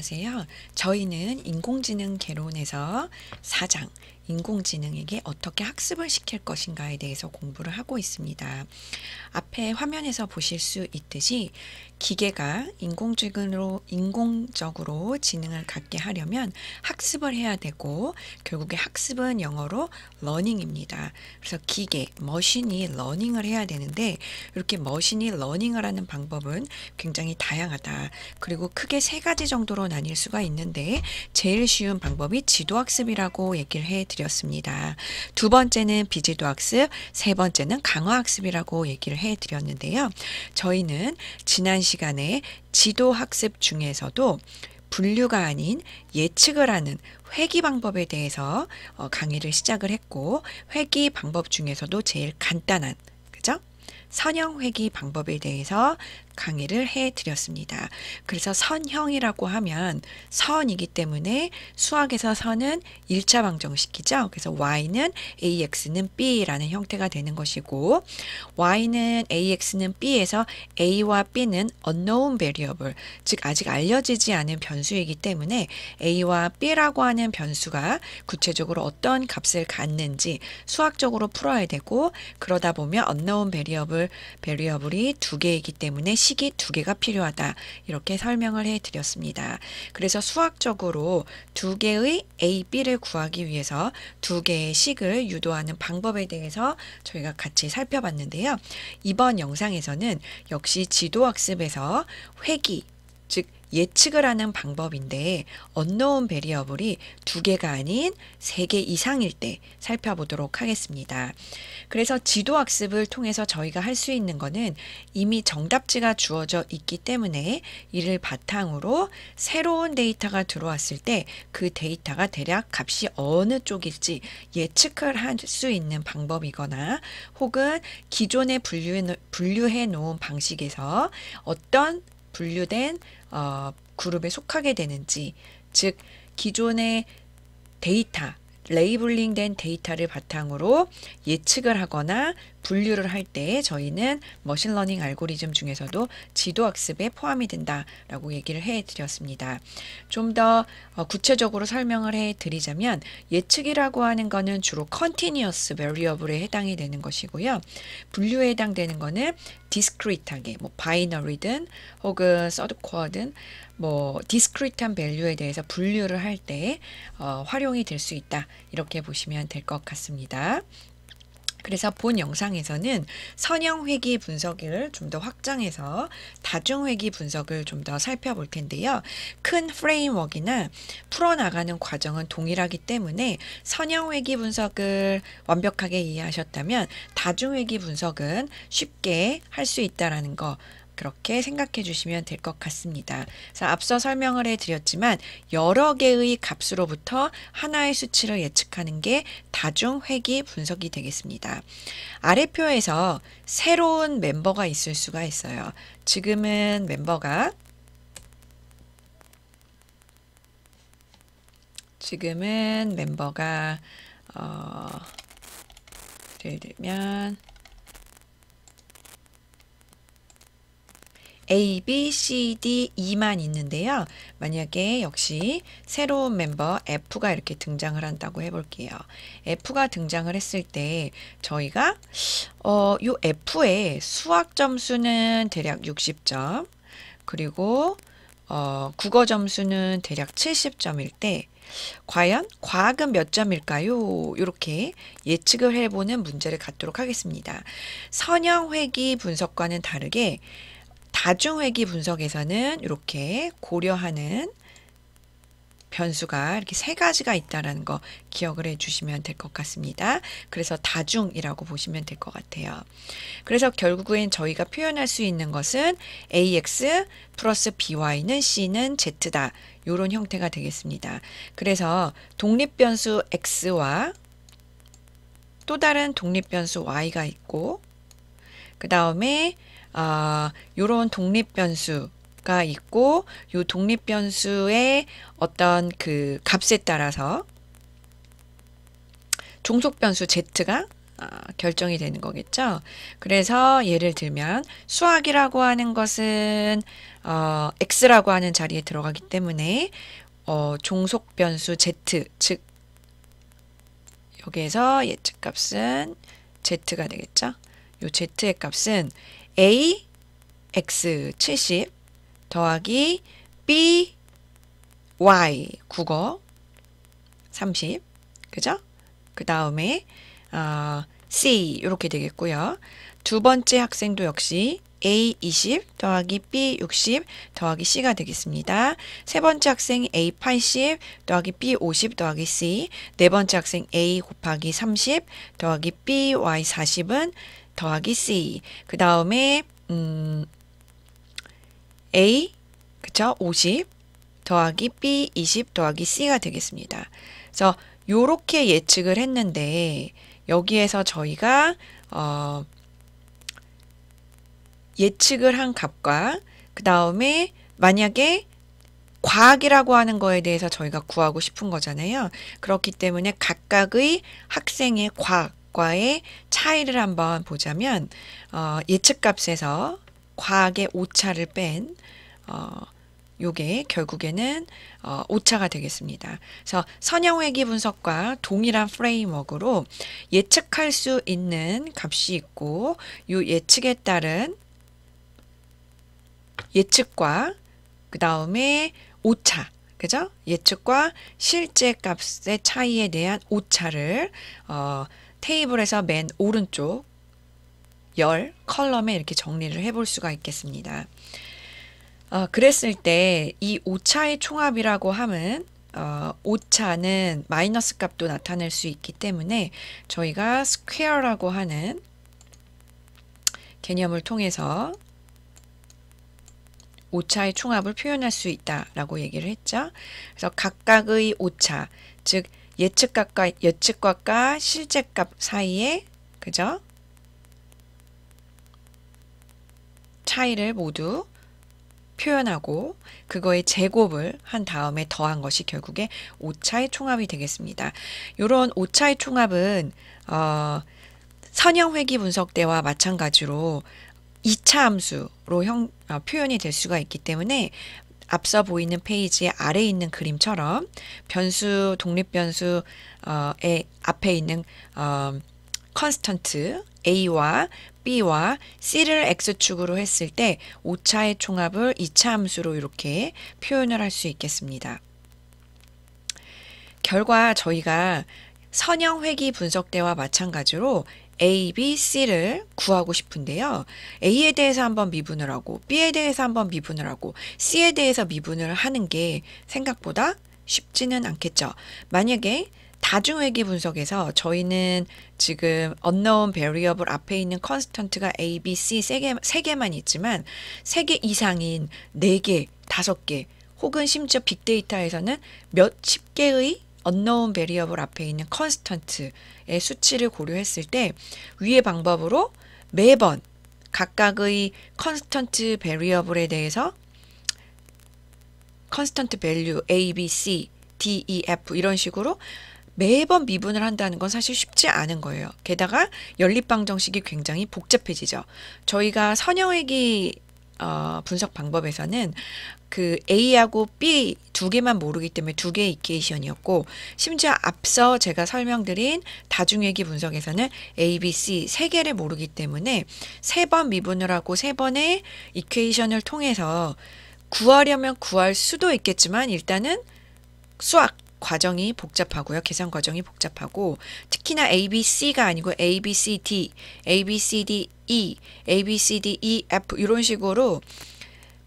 안세요 저희는 인공지능 개론에서 4장 인공지능에게 어떻게 학습을 시킬 것인가에 대해서 공부를 하고 있습니다. 앞에 화면에서 보실 수 있듯이 기계가 인공지능으로 인공적으로 지능을 갖게 하려면 학습을 해야 되고 결국에 학습은 영어로 러닝입니다. 그래서 기계, 머신이 러닝을 해야 되는데 이렇게 머신이 러닝을 하는 방법은 굉장히 다양하다. 그리고 크게 세 가지 정도로 나뉠 수가 있는데 제일 쉬운 방법이 지도학습이라고 얘기를 해드립니다 드렸습니다. 두 번째는 비지도 학습, 세 번째는 강화 학습이라고 얘기를 해 드렸는데요. 저희는 지난 시간에 지도 학습 중에서도 분류가 아닌 예측을 하는 회귀 방법에 대해서 어, 강의를 시작을 했고 회귀 방법 중에서도 제일 간단한 그죠? 선형 회귀 방법에 대해서 강의를 해드렸습니다. 그래서 선형이라고 하면 선이기 때문에 수학에서 선은 1차 방정식이죠. 그래서 y는 ax는 b라는 형태가 되는 것이고 y는 ax는 b에서 a와 b는 unknown variable 즉 아직 알려지지 않은 변수이기 때문에 a와 b라고 하는 변수가 구체적으로 어떤 값을 갖는지 수학적으로 풀어야 되고 그러다 보면 unknown variable variable이 두 개이기 때문에 식이 두 개가 필요하다. 이렇게 설명을 해 드렸습니다. 그래서 수학적으로 두 개의 A, B를 구하기 위해서 두 개의 식을 유도하는 방법에 대해서 저희가 같이 살펴봤는데요. 이번 영상에서는 역시 지도학습에서 회기, 예측을 하는 방법인데 언노운 베리어블이 두 개가 아닌 세 개 이상일 때 살펴보도록 하겠습니다. 그래서 지도 학습을 통해서 저희가 할 수 있는 것은 이미 정답지가 주어져 있기 때문에 이를 바탕으로 새로운 데이터가 들어왔을 때 그 데이터가 대략 값이 어느 쪽일지 예측을 할 수 있는 방법이거나 혹은 기존에 분류해, 놓은 방식에서 어떤 분류된 어, 그룹에 속하게 되는지, 즉 기존의 데이터, 레이블링된 데이터를 바탕으로 예측을 하거나 분류를 할 때 저희는 머신러닝 알고리즘 중에서도 지도학습에 포함이 된다라고 얘기를 해드렸습니다. 좀더 어, 구체적으로 설명을 해드리자면 예측이라고 하는 것은 주로 컨티니어스 베리어블에 해당이 되는 것이고요. 분류에 해당되는 거는 디스크리트하게 뭐 바이너리든 혹은 서드코어든 뭐 디스크리트한 밸류에 대해서 분류를 할때 어, 활용이 될 수 있다 이렇게 보시면 될 것 같습니다. 그래서 본 영상에서는 선형회귀 분석을 좀 더 확장해서 다중회귀 분석을 좀 더 살펴볼 텐데요. 큰 프레임워크나 풀어나가는 과정은 동일하기 때문에 선형회귀 분석을 완벽하게 이해하셨다면 다중회귀 분석은 쉽게 할 수 있다라는 거 그렇게 생각해 주시면 될 것 같습니다. 그래서 앞서 설명을 해 드렸지만 여러 개의 값으로부터 하나의 수치를 예측하는 게 다중 회귀 분석이 되겠습니다. 아래 표에서 새로운 멤버가 있을 수가 있어요. 지금은 멤버가 지금은 멤버가 어, 예를 들면 A, B, C, D, E만 있는데요. 만약에 역시 새로운 멤버 F가 이렇게 등장을 한다고 해볼게요. F가 등장을 했을 때 저희가 어, 요 F의 수학 점수는 대략 60점 그리고 어, 국어 점수는 대략 70점일 때 과연 과학은 몇 점일까요? 이렇게 예측을 해보는 문제를 갖도록 하겠습니다. 선형 회기 분석과는 다르게 다중회귀 분석에서는 이렇게 고려하는 변수가 이렇게 세 가지가 있다라는 거 기억을 해 주시면 될 것 같습니다. 그래서 다중이라고 보시면 될 것 같아요. 그래서 결국엔 저희가 표현할 수 있는 것은 ax 플러스 by는 c는 z다. 이런 형태가 되겠습니다. 그래서 독립 변수 x와 또 다른 독립 변수 y가 있고 그 다음에 아, 요런 독립 변수가 있고 요 독립 변수의 어떤 그 값에 따라서 종속 변수 z가 아, 결정이 되는 거겠죠. 그래서 예를 들면 수학이라고 하는 것은 어, x라고 하는 자리에 들어가기 때문에 어, 종속 변수 z 즉 여기에서 예측값은 z가 되겠죠. 요 z의 값은 a x 70 더하기 b y 국어 30 그죠? 그 다음에 어, C 이렇게 되겠고요. 두 번째 학생도 역시 A 20 더하기 B 60 더하기 C가 되겠습니다. 세 번째 학생 A 80 더하기 B 50 더하기 C 네 번째 학생 A 곱하기 30 더하기 B Y 40은 더하기 C 그 다음에 음, A 그쵸 50 더하기 B 20 더하기 C가 되겠습니다. 그래서 이렇게 예측을 했는데 여기에서 저희가 어, 예측을 한 값과 그 다음에 만약에 과학이라고 하는 거에 대해서 저희가 구하고 싶은 거잖아요. 그렇기 때문에 각각의 학생의 과학 예측값과의 차이를 한번 보자면 어, 예측값에서 과학의 오차를 뺀 어, 요게 결국에는 어, 오차가 되겠습니다. 그래서 선형 회귀 분석과 동일한 프레임워크로 예측할 수 있는 값이 있고 요 예측에 따른 예측과 그 다음에 오차 그죠? 예측과 실제 값의 차이에 대한 오차를 어, 테이블에서 맨 오른쪽 열 컬럼에 이렇게 정리를 해볼 수가 있겠습니다. 어, 그랬을 때 이 오차의 총합이라고 함은 어, 오차는 마이너스 값도 나타낼 수 있기 때문에 저희가 스퀘어라고 하는 개념을 통해서 오차의 총합을 표현할 수 있다라고 얘기를 했죠. 그래서 각각의 오차, 즉 예측값과 예측값과 실제값 사이에 그죠? 차이를 모두 표현하고 그거의 제곱을 한 다음에 더한 것이 결국에 오차의 총합이 되겠습니다. 이런 오차의 총합은 어, 선형 회귀 분석 때와 마찬가지로 이차 함수로 형, 어, 표현이 될 수가 있기 때문에 앞서 보이는 페이지 아래에 있는 그림처럼 변수 독립변수의 어, 앞에 있는 컨스턴트 어, a와 b와 c를 x축으로 했을 때 오차의 총합을 이차 함수로 이렇게 표현을 할 수 있겠습니다. 결과 저희가 선형 회귀 분석 때와 마찬가지로 A, B, C를 구하고 싶은데요. A에 대해서 한번 미분을 하고 B에 대해서 한번 미분을 하고 C에 대해서 미분을 하는 게 생각보다 쉽지는 않겠죠. 만약에 다중외계 분석에서 저희는 지금 unknown variable 앞에 있는 컨스턴트가 A, B, C 세 개만 있지만 세 개 이상인 네 개, 다섯 개 혹은 심지어 빅데이터에서는 몇십 개의 unknown variable 앞에 있는 constant의 수치를 고려했을 때 위의 방법으로 매번 각각의 constant variable에 대해서 constant value a, b, c, d, e, f 이런 식으로 매번 미분을 한다는 건 사실 쉽지 않은 거예요. 게다가 연립방 정식이 굉장히 복잡해지죠. 저희가 선형회기 어, 분석 방법에서는 그 A하고 B 두 개만 모르기 때문에 두 개의 이케이션이었고 심지어 앞서 제가 설명드린 다중외기 분석에서는 A, B, C 세 개를 모르기 때문에 세 번 미분을 하고 세 번의 이케이션을 통해서 구하려면 구할 수도 있겠지만 일단은 수학 과정이 복잡하고요. 계산 과정이 복잡하고 특히나 A, B, C가 아니고 A, B, C, D, A, B, C, D, E, A, B, C, D, E, F 이런 식으로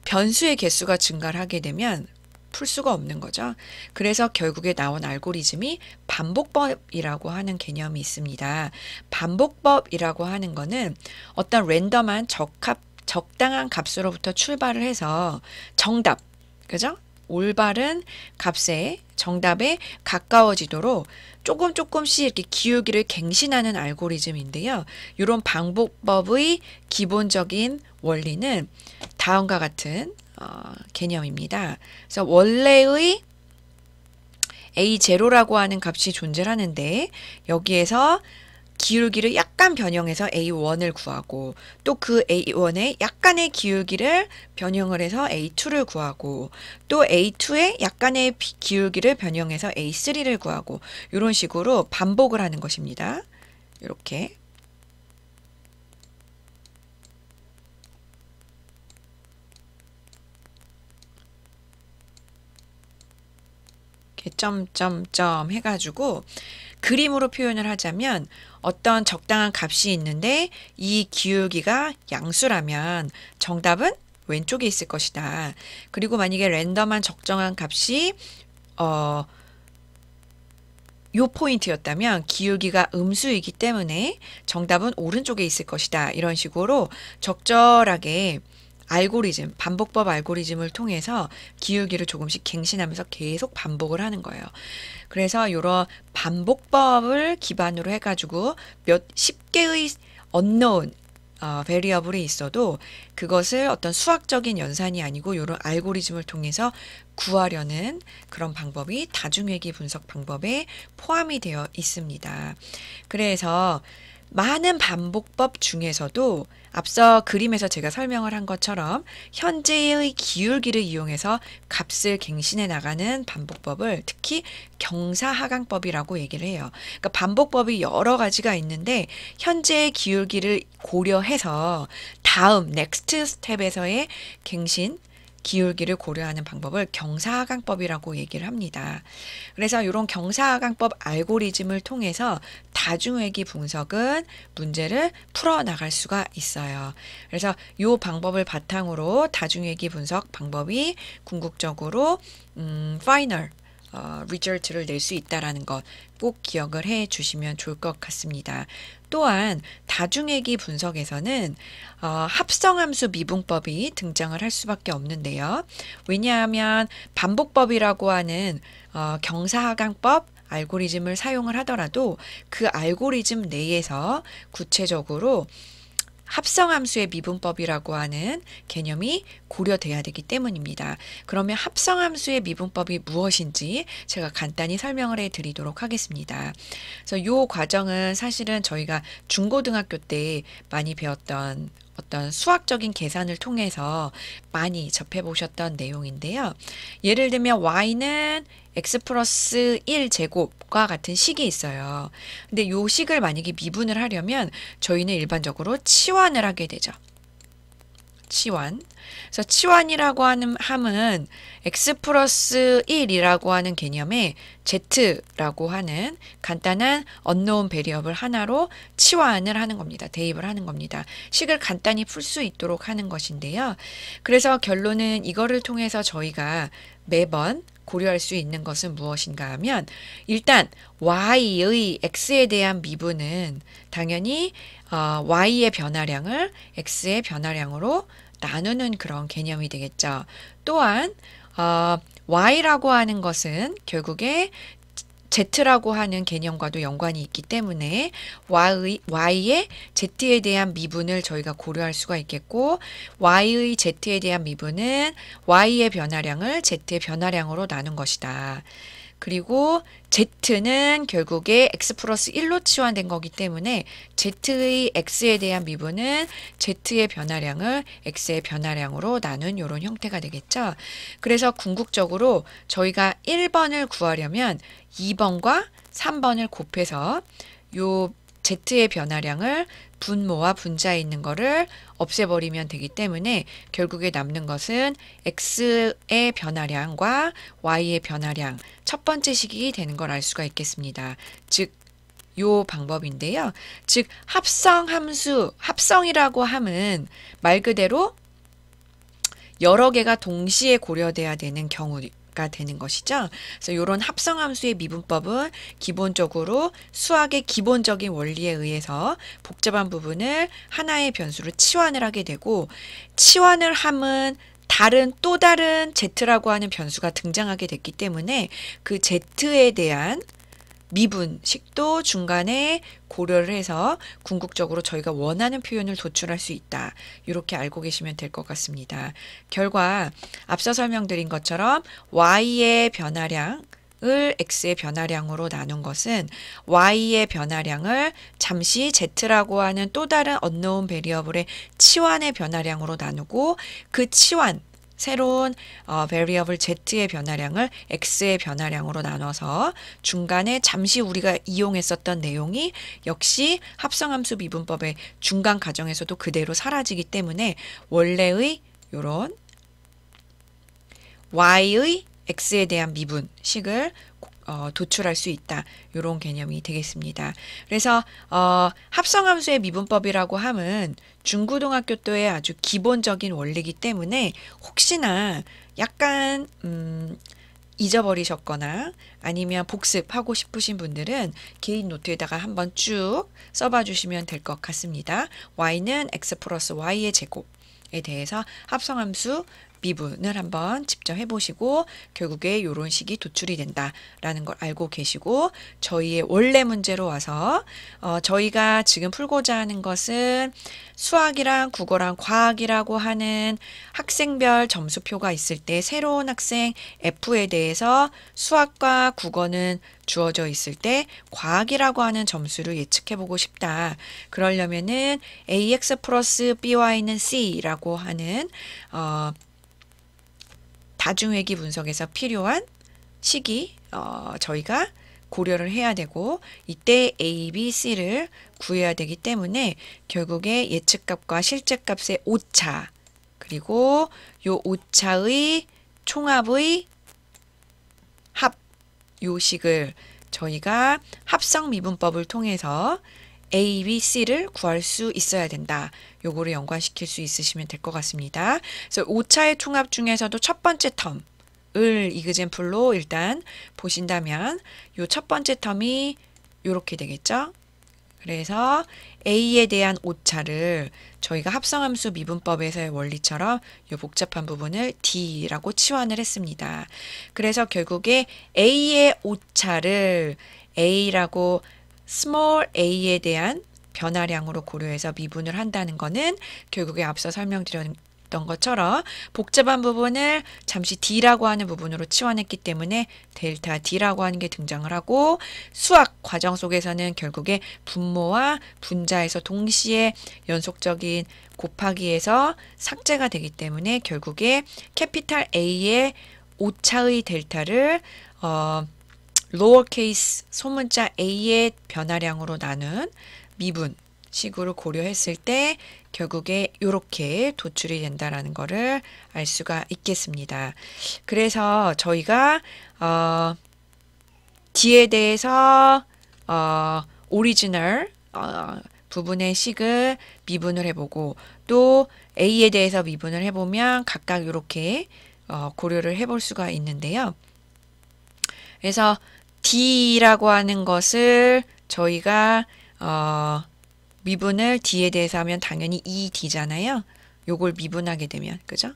변수의 개수가 증가를 하게 되면 풀 수가 없는 거죠. 그래서 결국에 나온 알고리즘이 반복법이라고 하는 개념이 있습니다. 반복법이라고 하는 거는 어떤 랜덤한 적합, 적당한 값으로부터 출발을 해서 정답, 그죠? 올바른 값에 정답에 가까워지도록 조금 조금씩 이렇게 기울기를 갱신하는 알고리즘인데요. 이런 방법법의 기본적인 원리는 다음과 같은 어, 개념입니다. 그래서 원래의 a 제라고 하는 값이 존재하는데 여기에서 기울기를 약간 변형해서 A1을 구하고 또 그 A1의 약간의 기울기를 변형을 해서 A2를 구하고 또 A2의 약간의 기울기를 변형해서 A3를 구하고 이런 식으로 반복을 하는 것입니다. 이렇게 점점점 해가지고 그림으로 표현을 하자면 어떤 적당한 값이 있는데 이 기울기가 양수라면 정답은 왼쪽에 있을 것이다. 그리고 만약에 랜덤한 적정한 값이 어, 요 포인트였다면 기울기가 음수이기 때문에 정답은 오른쪽에 있을 것이다. 이런 식으로 적절하게 알고리즘, 반복법 알고리즘을 통해서 기울기를 조금씩 갱신하면서 계속 반복을 하는 거예요. 그래서 이런 반복법을 기반으로 해가지고 몇 십 개의 언너운 어, 베리어블이 있어도 그것을 어떤 수학적인 연산이 아니고 이런 알고리즘을 통해서 구하려는 그런 방법이 다중회귀 분석 방법에 포함이 되어 있습니다. 그래서 많은 반복법 중에서도 앞서 그림에서 제가 설명을 한 것처럼 현재의 기울기를 이용해서 값을 갱신해 나가는 반복법을 특히 경사하강법이라고 얘기를 해요. 그러니까 반복법이 여러 가지가 있는데 현재의 기울기를 고려해서 다음 넥스트 스텝에서의 갱신 기울기를 고려하는 방법을 경사하강법이라고 얘기를 합니다. 그래서 이런 경사하강법 알고리즘을 통해서 다중외기 분석은 문제를 풀어나갈 수가 있어요. 그래서 이 방법을 바탕으로 다중외기 분석 방법이 궁극적으로 음, 파이널 리절트를 낼 수있다는것 꼭 기억을 해 주시면 좋을 것 같습니다. 또한 다중애기 분석에서는 어, 합성함수 미분법이 등장을 할 수밖에 없는데요. 왜냐하면 반복법이라고 하는 어, 경사하강법 알고리즘을 사용을 하더라도 그 알고리즘 내에서 구체적으로 합성함수의 미분법이라고 하는 개념이 고려돼야 되기 때문입니다. 그러면 합성함수의 미분법이 무엇인지 제가 간단히 설명을 해드리도록 하겠습니다. 그래서 이 과정은 사실은 저희가 중고등학교 때 많이 배웠던 어떤 수학적인 계산을 통해서 많이 접해보셨던 내용인데요. 예를 들면 y는 x 플러스 1 제곱과 같은 식이 있어요. 근데 요 식을 만약에 미분을 하려면 저희는 일반적으로 치환을 하게 되죠. 치환. 그래서 치환이라고 하는 함은 x 플러스 1이라고 하는 개념에 z라고 하는 간단한 언노운 베리어블 하나로 치완을 하는 겁니다. 대입을 하는 겁니다. 식을 간단히 풀 수 있도록 하는 것인데요. 그래서 결론은 이거를 통해서 저희가 매번 고려할 수 있는 것은 무엇인가 하면 일단 y의 x에 대한 미분은 당연히 어, y의 변화량을 x의 변화량으로 나누는 그런 개념이 되겠죠. 또한 어, y라고 하는 것은 결국에 Z라고 하는 개념과도 연관이 있기 때문에 Y의, Y의 Z에 대한 미분을 저희가 고려할 수가 있겠고 Y의 Z에 대한 미분은 Y의 변화량을 Z의 변화량으로 나눈 것이다. 그리고 Z는 결국에 X 플러스 1로 치환된 거기 때문에 Z의 X에 대한 미분은 Z의 변화량을 X의 변화량으로 나눈 이런 형태가 되겠죠. 그래서 궁극적으로 저희가 1번을 구하려면 2번과 3번을 곱해서 요 Z의 변화량을 분모와 분자에 있는 거를 없애버리면 되기 때문에 결국에 남는 것은 x의 변화량과 y의 변화량 첫 번째 식이 되는 걸 알 수가 있겠습니다. 즉, 요 방법인데요. 즉, 합성 함수, 합성이라고 함은 말 그대로 여러 개가 동시에 고려돼야 되는 경우 합가 되는 것이죠. 그래서 이런 합성함수의 미분법은 기본적으로 수학의 기본적인 원리에 의해서 복잡한 부분을 하나의 변수로 치환을 하게 되고 치환을 함은 다른 또 다른 z라고 하는 변수가 등장하게 됐기 때문에 그 z에 대한 미분식도 중간에 고려를 해서 궁극적으로 저희가 원하는 표현을 도출할 수 있다. 이렇게 알고 계시면 될 것 같습니다. 결과 앞서 설명드린 것처럼 y의 변화량 을 x의 변화량으로 나눈 것은 y의 변화량을 잠시 z라고 하는 또 다른 언노운 베리어블의 치환의 변화량으로 나누고 그 치환 새로운 어, variable z의 변화량을 x의 변화량으로 나눠서 중간에 잠시 우리가 이용했었던 내용이 역시 합성함수 미분법의 중간 과정에서도 그대로 사라지기 때문에 원래의 요런 y의 x에 대한 미분식을 어, 도출할 수 있다. 이런 개념이 되겠습니다. 그래서 어, 합성함수의 미분법이라고 함은 중고등학교 때의 아주 기본적인 원리이기 때문에 혹시나 약간 음, 잊어버리셨거나 아니면 복습하고 싶으신 분들은 개인 노트에다가 한번 쭉 써봐 주시면 될 것 같습니다. y는 x 플러스 y의 제곱. 에 대해서 합성함수 미분을 한번 직접 해보시고 결국에 이런 식이 도출이 된다라는 걸 알고 계시고 저희의 원래 문제로 와서 어, 저희가 지금 풀고자 하는 것은 수학이랑 국어랑 과학이라고 하는 학생별 점수표가 있을 때 새로운 학생 F에 대해서 수학과 국어는 주어져 있을 때 과학이라고 하는 점수를 예측해 보고 싶다. 그러려면은 AX 플러스 BY는 C라고 하는 어 다중회기 분석에서 필요한 시기 어, 저희가 고려를 해야 되고 이때 A, B, C를 구해야 되기 때문에 결국에 예측값과 실제값의 오차 그리고 요 오차의 총합의 합 요식을 저희가 합성 미분법을 통해서 A, B, C를 구할 수 있어야 된다. 요거를 연관시킬 수 있으시면 될 것 같습니다. 그래서 5차의 총합 중에서도 첫 번째 텀, 을 이그젠플로 일단 보신다면 요 첫 번째 텀이 요렇게 되겠죠? 그래서 A에 대한 오차를 저희가 합성함수 미분법에서의 원리처럼 요 복잡한 부분을 D라고 치환을 했습니다. 그래서 결국에 A의 오차를 A라고 small a에 대한 변화량으로 고려해서 미분을 한다는 거는 결국에 앞서 설명드렸던 것처럼 복잡한 부분을 잠시 d라고 하는 부분으로 치환했기 때문에 델타 d라고 하는 게 등장을 하고 수학 과정 속에서는 결국에 분모와 분자에서 동시에 연속적인 곱하기에서 삭제가 되기 때문에 결국에 캐피탈 A의 오차의 델타를 어, 로어케이스 소문자 a의 변화량으로 나눈 미분 식으로 고려했을 때 결국에 이렇게 도출이 된다라는 것을 알 수가 있겠습니다. 그래서 저희가 어, D에 대해서 어, 오리지널 어, 부분의 식을 미분을 해보고 또 A에 대해서 미분을 해보면 각각 이렇게 어, 고려를 해 볼 수가 있는데요. 그래서 D라고 하는 것을 저희가 어, 미분을 D에 대해서 하면 당연히 e d 잖아요 요걸 미분하게 되면 그죠?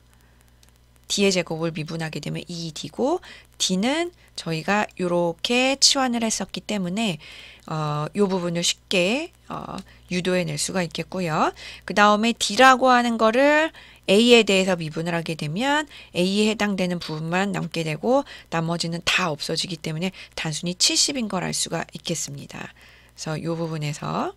D의 제곱을 미분하게 되면 e d 고 D는 저희가 요렇게 치환을 했었기 때문에 어, 요 부분을 쉽게 어, 유도해낼 수가 있겠고요. 그 다음에 D라고 하는 거를 A에 대해서 미분을 하게 되면 A에 해당되는 부분만 남게 되고 나머지는 다 없어지기 때문에 단순히 70인 걸 알 수가 있겠습니다. 그래서 이 부분에서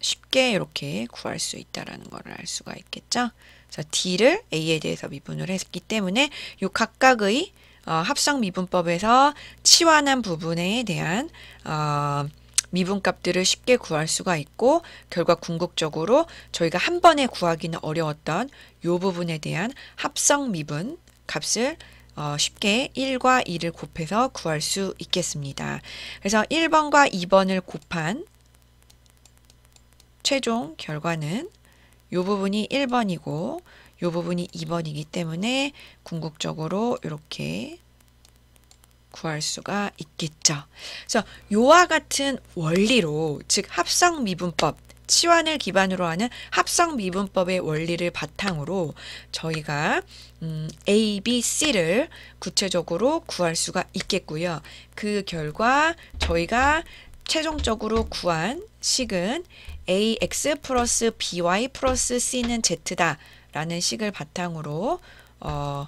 쉽게 이렇게 구할 수 있다라는 걸 알 수가 있겠죠. 그래서 D를 A에 대해서 미분을 했기 때문에 이 각각의 어, 합성 미분법에서 치환한 부분에 대한 어, 미분값들을 쉽게 구할 수가 있고 결과 궁극적으로 저희가 한 번에 구하기는 어려웠던 요 부분에 대한 합성 미분 값을 어, 쉽게 1과 2를 곱해서 구할 수 있겠습니다. 그래서 1번과 2번을 곱한 최종 결과는 요 부분이 1번이고 요 부분이 2번이기 때문에 궁극적으로 이렇게 구할 수가 있겠죠. 그래서 요와 같은 원리로 즉 합성 미분법 치환을 기반으로 하는 합성 미분법의 원리를 바탕으로 저희가 음, A, B, C를 구체적으로 구할 수가 있겠고요. 그 결과 저희가 최종적으로 구한 식은 AX 플러스 BY 플러스 C는 Z다 라는 식을 바탕으로 어,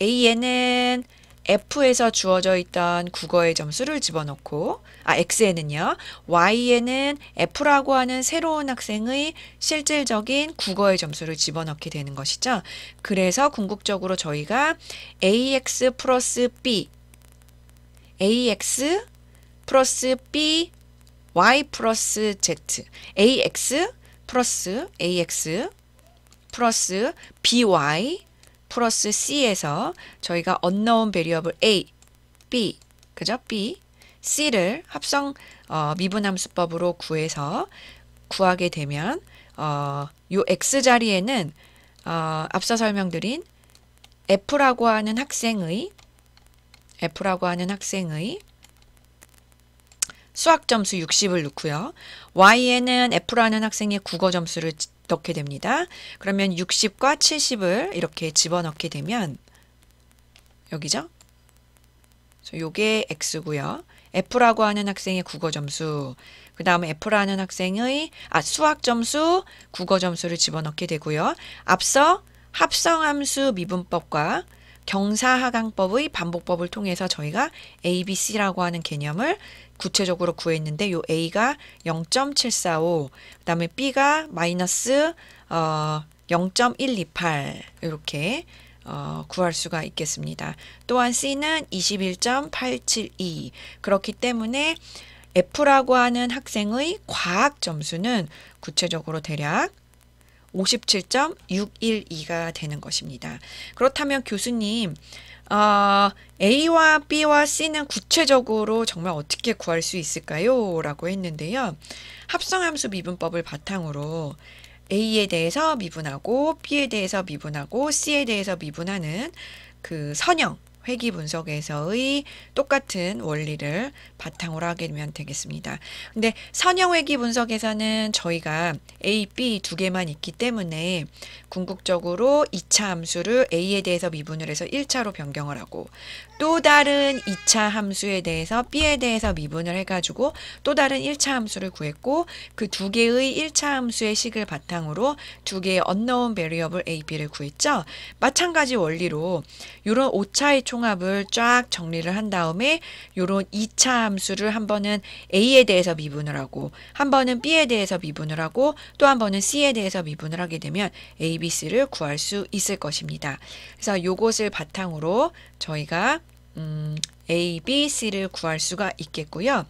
AN은 F에서 주어져 있던 국어의 점수를 집어넣고 아 X에는요. Y에는 F라고 하는 새로운 학생의 실질적인 국어의 점수를 집어넣게 되는 것이죠. 그래서 궁극적으로 저희가 AX 플러스 B AX 플러스 B Y 플러스 Z AX 플러스 AX 플러스 BY 플러스 C에서 저희가 unknown variable A, B, 그죠? B, C를 합성 어, 미분함수법으로 구해서 구하게 되면 어, 요 X 자리에는 어, 앞서 설명드린 F라고 하는 학생의 F라고 하는 학생의 수학 점수 60을 넣고요. Y에는 F라는 학생의 국어 점수를 넣게 됩니다. 그러면 60과 70을 이렇게 집어넣게 되면 여기죠? 요게 X고요. F라고 하는 학생의 국어 점수, 그 다음에 F라는 학생의 아, 수학 점수, 국어 점수를 집어넣게 되고요. 앞서 합성함수 미분법과 경사하강법의 반복법을 통해서 저희가 A, B, C라고 하는 개념을 구체적으로 구했는데 요 A가 0.745, 그다음에 B가 마이너스 어, 0.128 이렇게 어, 구할 수가 있겠습니다. 또한 C는 21.872 그렇기 때문에 F라고 하는 학생의 과학 점수는 구체적으로 대략 57.612가 되는 것입니다. 그렇다면 교수님, 어, A와 B와 C는 구체적으로 정말 어떻게 구할 수 있을까요? 라고 했는데요. 합성함수 미분법을 바탕으로 A에 대해서 미분하고 B에 대해서 미분하고 C에 대해서 미분하는 그 선형, 회귀 분석에서의 똑같은 원리를 바탕으로 하게 되면 되겠습니다. 근데 선형 회귀 분석에서는 저희가 A, B 두 개만 있기 때문에 궁극적으로 2차 함수를 A에 대해서 미분을 해서 1차로 변경을 하고 또 다른 2차 함수에 대해서 b에 대해서 미분을 해가지고 또 다른 1차 함수를 구했고 그 두 개의 1차 함수의 식을 바탕으로 두 개의 unknown variable a, b를 구했죠. 마찬가지 원리로 이런 5차의 총합을 쫙 정리를 한 다음에 이런 2차 함수를 한 번은 a에 대해서 미분을 하고 한 번은 b에 대해서 미분을 하고 또 한 번은 c에 대해서 미분을 하게 되면 a, b, c를 구할 수 있을 것입니다. 그래서 이것을 바탕으로 저희가 음, A, B, C를 구할 수가 있겠고요.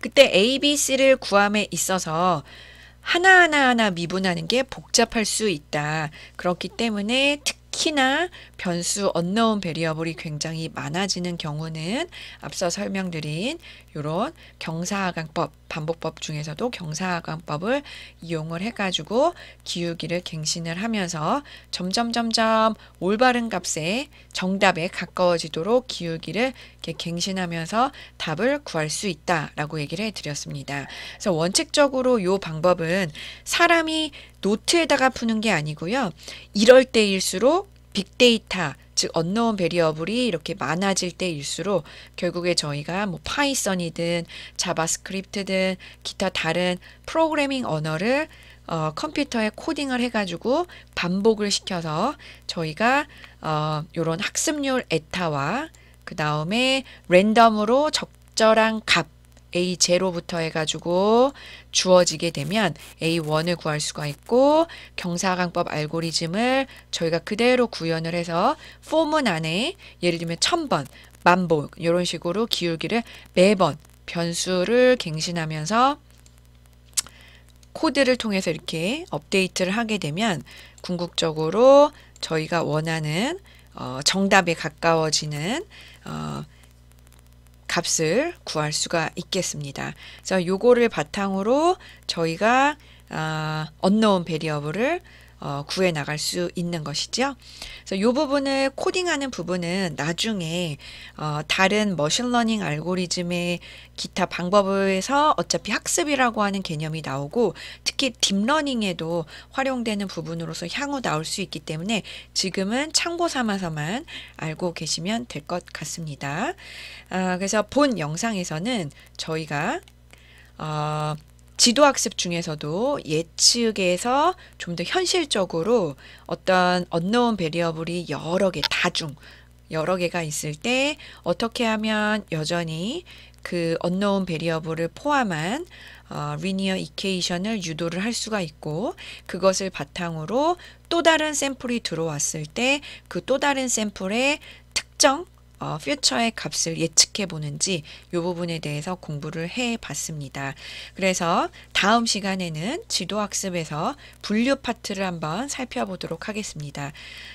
그때 A, B, C를 구함에 있어서 하나하나 하나 미분하는 게 복잡할 수 있다. 그렇기 때문에 특 특히나 변수 언너운 베리어블이 굉장히 많아지는 경우는 앞서 설명드린 이런 경사하강법 반복법 중에서도 경사하강법을 이용을 해가지고 기울기를 갱신을 하면서 점점 점점 올바른 값에 정답에 가까워지도록 기울기를 이렇게 갱신하면서 답을 구할 수 있다라고 얘기를 해드렸습니다. 그래서 원칙적으로 이 방법은 사람이 노트에다가 푸는 게 아니고요. 이럴 때일수록 빅데이터 즉 언노운 베리어블이 이렇게 많아질 때일수록 결국에 저희가 뭐 파이썬이든 자바스크립트든 기타 다른 프로그래밍 언어를 어, 컴퓨터에 코딩을 해가지고 반복을 시켜서 저희가 이 어, 요런 학습률 에타와 그 다음에 랜덤으로 적절한 값 A0부터 해가지고 주어지게 되면 A1을 구할 수가 있고 경사강법 알고리즘을 저희가 그대로 구현을 해서 포문 안에 예를 들면 천번 만보 이런 식으로 기울기를 매번 변수를 갱신하면서 코드를 통해서 이렇게 업데이트를 하게 되면 궁극적으로 저희가 원하는 어, 정답에 가까워지는 어, 값을 구할 수가 있겠습니다. 그래서 요거를 바탕으로 저희가 어, unknown variable을 어, 구해 나갈 수 있는 것이죠. 그래서 이 부분을 코딩하는 부분은 나중에 어, 다른 머신러닝 알고리즘의 기타 방법에서 어차피 학습이라고 하는 개념이 나오고 특히 딥러닝에도 활용되는 부분으로서 향후 나올 수 있기 때문에 지금은 참고 삼아서만 알고 계시면 될 것 같습니다. 아, 그래서 본 영상에서는 저희가 어, 지도학습 중에서도 예측에서 좀 더 현실적으로 어떤 언노운 베리어블이 여러 개 다중 여러 개가 있을 때 어떻게 하면 여전히 그 언노운 베리어블을 포함한 어, 리니어 이케이션을 유도를 할 수가 있고 그것을 바탕으로 또 다른 샘플이 들어왔을 때 그 또 다른 샘플의 특정 어, 퓨처의 값을 예측해 보는지 이 부분에 대해서 공부를 해 봤습니다. 그래서 다음 시간에는 지도학습에서 분류 파트를 한번 살펴보도록 하겠습니다.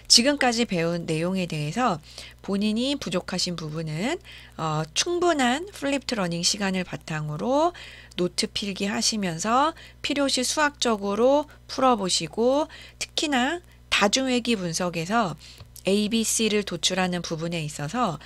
지금까지 배운 내용에 대해서 본인이 부족하신 부분은 어, 충분한 플립트 러닝 시간을 바탕으로 노트 필기 하시면서 필요시 수학적으로 풀어보시고 특히나 다중외기 분석에서 ABC를 도출하는 부분에 있어서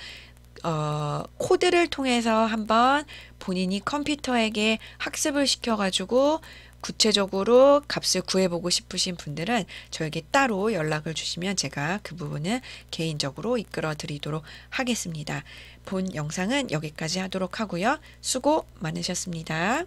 어, 코드를 통해서 한번 본인이 컴퓨터에게 학습을 시켜가지고 구체적으로 값을 구해보고 싶으신 분들은 저에게 따로 연락을 주시면 제가 그 부분을 개인적으로 이끌어 드리도록 하겠습니다. 본 영상은 여기까지 하도록 하고요. 수고 많으셨습니다.